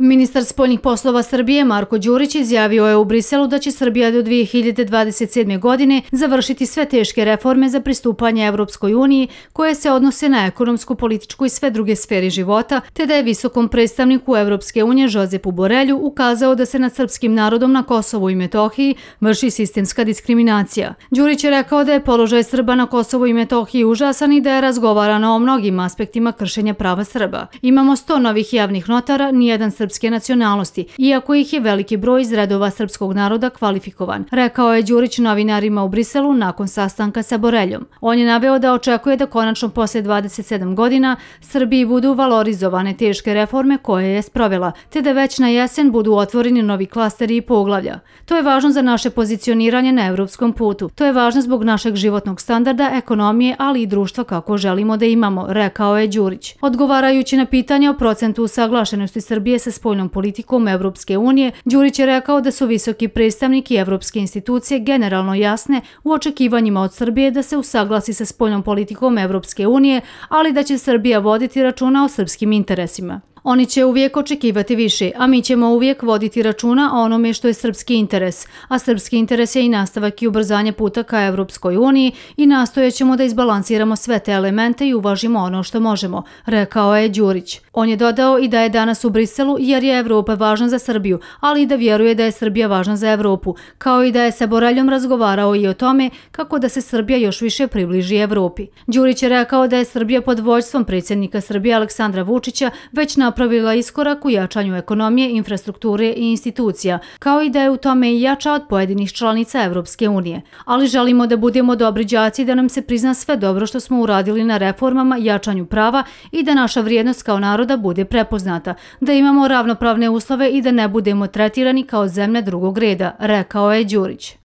Ministar spoljnih poslova Srbije Marko Đurić izjavio je u Briselu da će Srbija do 2027. godine završiti sve teške reforme za pristupanje Evropskoj uniji koje se odnose na ekonomsku, političku i sve druge sferi života, te da je visokom predstavniku Evropske unije Žozepu Borelju ukazao da se nad srpskim narodom na Kosovu i Metohiji vrši sistemska diskriminacija. Đurić je rekao da je položaj Srba na Kosovu i Metohiji užasan i da je razgovarano o mnogim aspektima kršenja prava Srba. Imamo 100 novih javnih notara, nijedan Srba srpske nacionalnosti, iako ih je veliki broj iz redova srpskog naroda kvalifikovan, rekao je Đurić novinarima u Briselu nakon sastanka sa Boreljom. On je naveo da očekuje da konačno posle 27 godina Srbiji budu valorizovane teške reforme koje je sprovela, te da već na jesen budu otvoreni novi klasteri i poglavlja. To je važno za naše pozicioniranje na evropskom putu. To je važno zbog našeg životnog standarda, ekonomije, ali i društva kako želimo da imamo, rekao je Đurić. Odgovarajući na pitanje o procentu usaglašenosti Srbije sa spoljnom politikom Evropske unije, Đurić je rekao da su visoki predstavniki Evropske institucije generalno jasne u očekivanjima od Srbije da se usaglasi sa spoljnom politikom Evropske unije, ali da će Srbija voditi računa o srpskim interesima. Oni će uvijek očekivati više, a mi ćemo uvijek voditi računa o onome što je srpski interes. A srpski interes je i nastavak i ubrzanje puta ka Evropskoj uniji i nastojećemo da izbalansiramo sve te elemente i uvažimo ono što možemo, rekao je Đurić. On je dodao i da je danas u Briselu jer je Evropa važna za Srbiju, ali i da vjeruje da je Srbija važna za Evropu, kao i da je sa Boreljom razgovarao i o tome kako da se Srbija još više približi Evropi. Đurić je rekao da je Srbija pod vođstvom predsjednika Srbije Aleksandra Vučića već napravljena napravila iskorak u jačanju ekonomije, infrastrukture i institucija, kao i da je u tome i jača od pojedinih članica Evropske unije. Ali želimo da budemo dobri džaci i da nam se prizna sve dobro što smo uradili na reformama, jačanju prava i da naša vrijednost kao naroda bude prepoznata, da imamo ravnopravne uslove i da ne budemo tretirani kao zemlje drugog reda, rekao je Đurić.